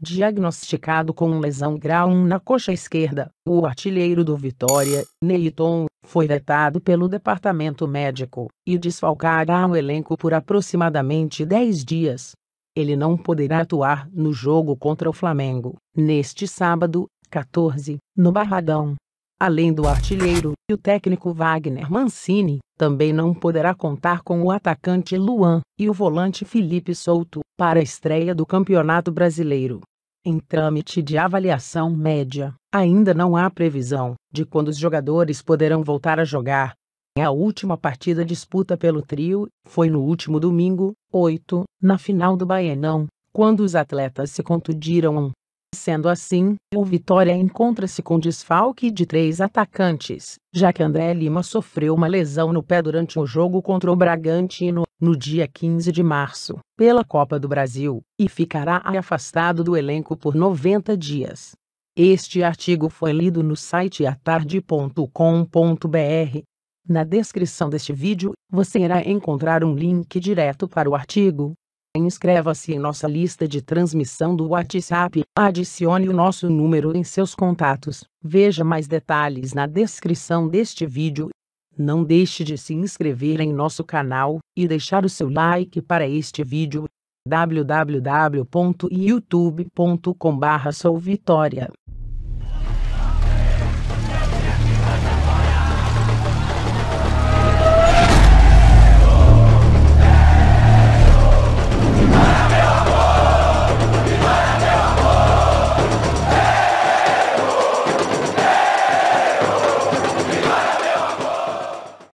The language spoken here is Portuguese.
diagnosticado com lesão grau 1 na coxa esquerda, o artilheiro do Vitória, Neyton, foi vetado pelo departamento médico e desfalcará o elenco por aproximadamente 10 dias. Ele não poderá atuar no jogo contra o Flamengo, neste sábado, 14, no Barradão. Além do artilheiro e o técnico Wagner Mancini, também não poderá contar com o atacante Luan e o volante Felipe Souto para a estreia do Campeonato Brasileiro. Em trâmite de avaliação média, ainda não há previsão de quando os jogadores poderão voltar a jogar. A última partida disputa pelo trio foi no último domingo, 8, na final do Baianão, quando os atletas se contundiram Sendo assim, o Vitória encontra-se com desfalque de três atacantes, já que André Lima sofreu uma lesão no pé durante o jogo contra o Bragantino, no dia 15 de março, pela Copa do Brasil, e ficará afastado do elenco por 90 dias. Este artigo foi lido no site atarde.com.br. Na descrição deste vídeo, você irá encontrar um link direto para o artigo, Inscreva-se em nossa lista de transmissão do WhatsApp, adicione o nosso número em seus contatos. Veja mais detalhes na descrição deste vídeo. Não deixe de se inscrever em nosso canal e deixar o seu like para este vídeo wwwyoutubecom